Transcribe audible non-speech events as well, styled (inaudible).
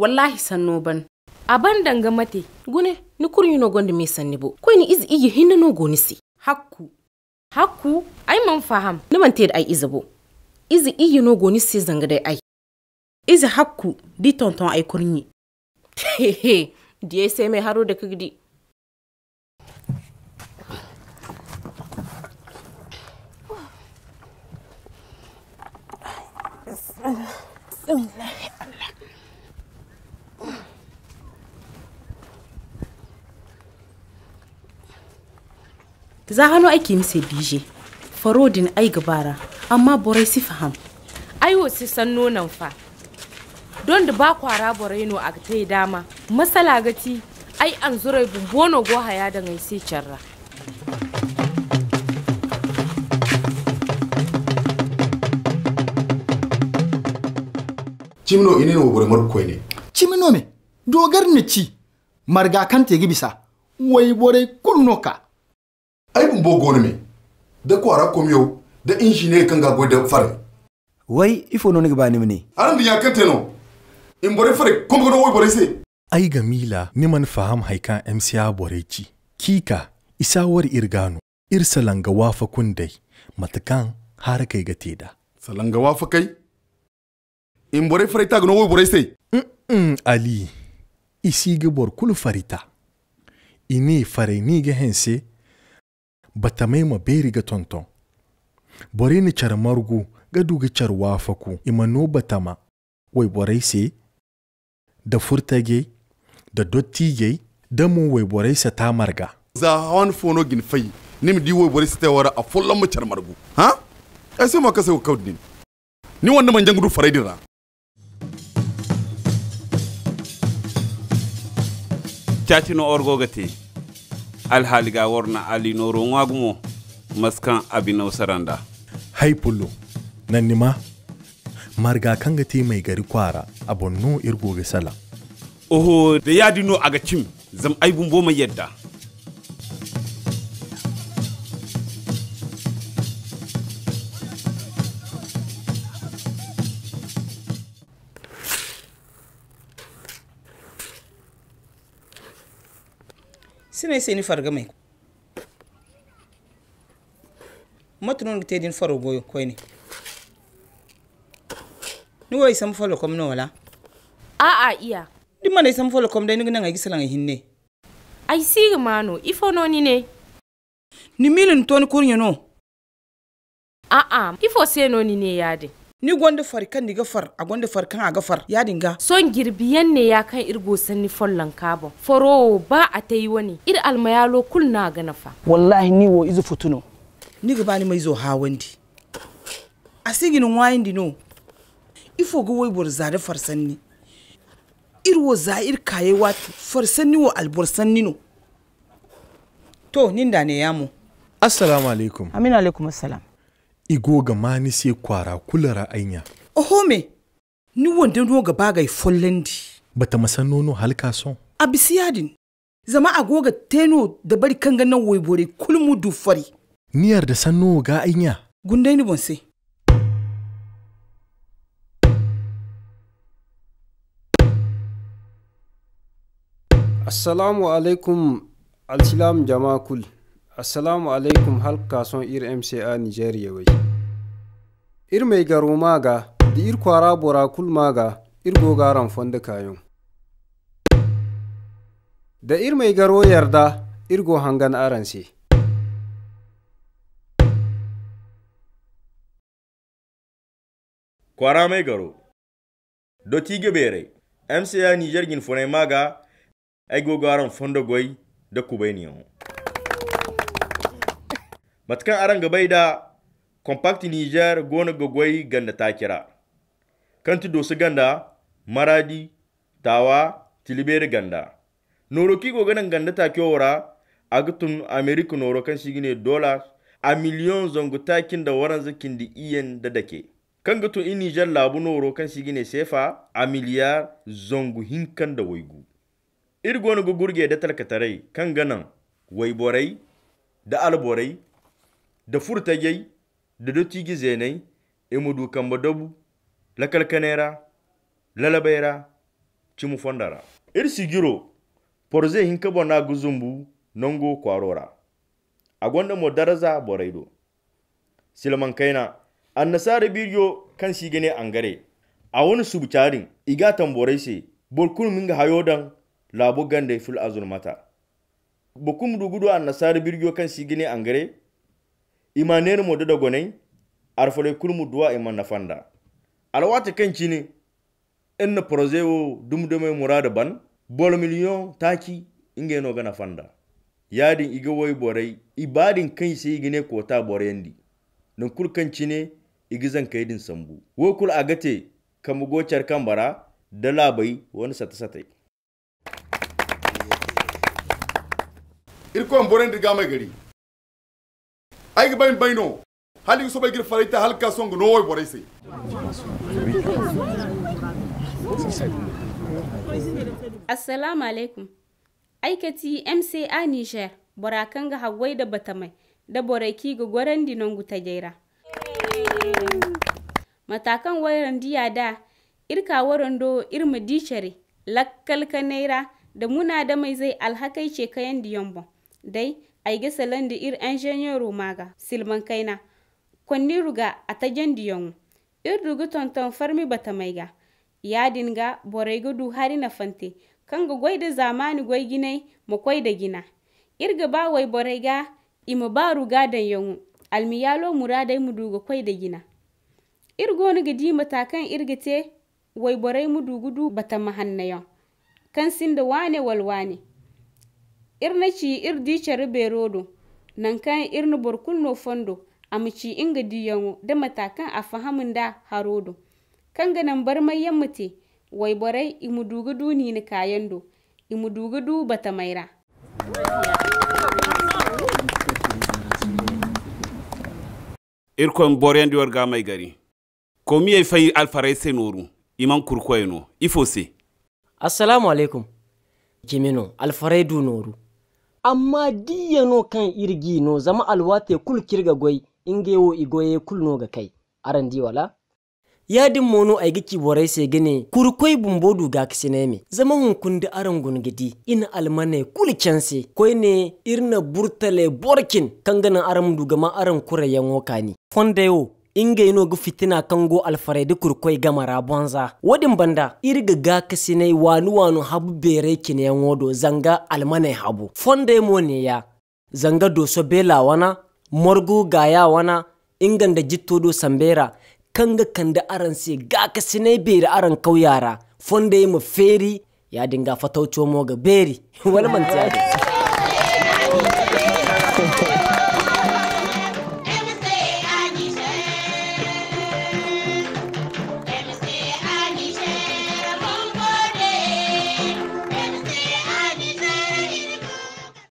wallahi sanno ban ban danga mate gune ni kuryu no gonde mai sanni bo koy ni izi yi hinna no goni si hakku hakku ai man faham ni man te ai bo. izi yi no goni si zanga dai ai izi hakku di tonton ai yi. hehe diye sai mai haro da kigdi Oh, zahano ake mise bije farodin ai gabara amma borai si faham ai wasu san nonon fa don da ba kwara borai no a ta dama masala gati ai an zurai bubono go haya da ngai sai charra cimino ine no gore marko ne cimino me dogar ne ci marga kan te gibisa wai bore kunnoka ai bo goni me da kwara komiyo da injine kan ga da fare wai ifo no ni bani nimne aran da ya kante no in bore fare kom go wai bore se ai ga mila ni man faham haika mca bore ci kika isawar irgano irsa langa wafa kundai matakan har kai ga teda ga wafa kai in bore fare ta gno wai bore se mm -mm, ali isi ga bor kulu farita ini fare ni ga hense bata maima beriga tonton bore ni char margu ga dugi char wafaku ima no batama wai borai se da furtage da dottige da mu wai borai sa ta marga za hawan fono gin fai nim di wai borai ta wara a fullan mu char margu ha ai sai ma kasa ka din ni wanda man jangudu farai dira Chatino orgo gati. alhaaliga worna noro wagumo maskan abinau saranda hai pullo nanni ma marga kanga te mai gari kwara a bonno irgo ga sala oho da yadino aga cim zam aibun boma yadda sine seni farga mai matunon ta din faro boyo ne ni wai san folo kom no wala a a iya di mana isam folo kom dai ni gisa lan hinne ai siga mano ifo no ni ne ni milin ton kurnyo no a a ifo se no ni ne yade ni gwanda farkan ni gafar a gwanda farkan a gafar ya dinga son girbiyan ne ya kan irgo sanni follan kabo foro ba a ta yi wani ir almayalo kul na gana fa wallahi ni wo izu futuno ni gaba bani mai zo ha wandi a sigin wayin dino ifo ga wai bor zare farsanni irwo za ir kaye wa farsanni wo alborsanni no to ninda ne yamu assalamu alaikum amin alaikum assalam igo ga mani sai kwara kulara anya. Oho me, ni wanda ga bagai follandi. Bata masan nono halka son. A bisiyadin, zama agoga teno da bari kan nan waibore kulmu dufari. Niyar da sanno ga anya. Gundai ni bonse. Assalamu alaikum, alsilam jama'akul. assalamu aleykum halkason ir mca Nigeria wai. ir garo maga da ir kwara bora kul maga ir gogaran fonda kayon da ir garo yarda ir go hangan aranse kwara garo do tige gebere, mca niger gin fone maga ay gogaran fonda goi da kubayniyon matakan aran gabai da compact niger gona gagwai ganda ta kira kanti dosu ganda maradi tawa tilibere ganda noro go ganan ganda ta a gutun america noro kan gine dola a miliyon zongu takin da waran zakin da iyan da dake kan gutun in niger labu noro kan gine sefa a miliyar zongu hinkan da waigu na gugurge da talkatarai kan ganan waiborai da alborai da furta gai da doti gizenai imudu e dukan dabu la kalkanera la labaira mu fondara ir sigiro porze hinka bona guzumbu nongo kwarora agonda mo daraza boraido silman kaina annasara bidiyo kan si gane angare a wani subcarin iga tamborai se min minga hayodan labo gande fil azulmata bokum dugudu annasara bidiyo kan si gane angare imaneni mo dodo gonai arfole kulmu duwa iman na fanda alwata kan cini in na projet wo dumdume murada ban bol miliyon taki inge no gana fanda yadin iga wai borai ibadin kai sai igine kota borendi nan kul kan cine kai kaidin sambu wo kul agate kamu gocar kan bara da labai wani sata-satai irkon borendi ga mai gari haig bain baino hali so baigir farita halka song no oy boraysay assalamu alaikum aikati mca niger borakan ga hagwai da batamai da boraki ga gwaran dinon jaira matakan wayan diya da irka warando irma dicere lakkal naira da muna da mai zai alhakai ce kayan diyambo dai ayga da ir ingénieur maga silman kaina konniruga atajendi yongu ir dugu tonton farmi dinga yadinga borayga du na fante kanga da zamani gwai ginai ma da gina irga ba way da ima ruga gadan yongu almiyalo muradai muduga da gina irgonuga di matakan irga te way boray mudugu du batamahannayon kan sinda wane walwane ci irnaci cari berodo nankan burkun no fondo amici inga diyanwo da matakan a fahamin da harodo kanga nan bar mai yammate wai borai imudugudu ni ni kayando du bata maira irkon boryan di warga mai gari komi yai fai alfarai sai noru iman kurkoyeno ifose assalamu alaikum kimino alfarai du noru amma diyano kan irgi no zama alwate kul kirga goi inge wo igoye kul no ga kai aran di wala yadin mono ay giki borai se gine kurkoi bumbodu ga kisinemi zama kundi aran gungidi in almane kul kense koi ne irna burtale borkin kanganan aram dugama aran kura yanwo kani fonda inga yino gu fitina kango alfaredi kurkoi gama bonza wadin banda irga ga kasinai wanu wanu habu bere kine ngodo zanga almanai habu fonde mo ne ya zanga doso bela wana morgu gaya wana inganda jittodo sambera kanga kanda aransi ga kasinai bere aran kauyara fonde mo feri ya dinga fatauco mo ga beri (laughs) mantiya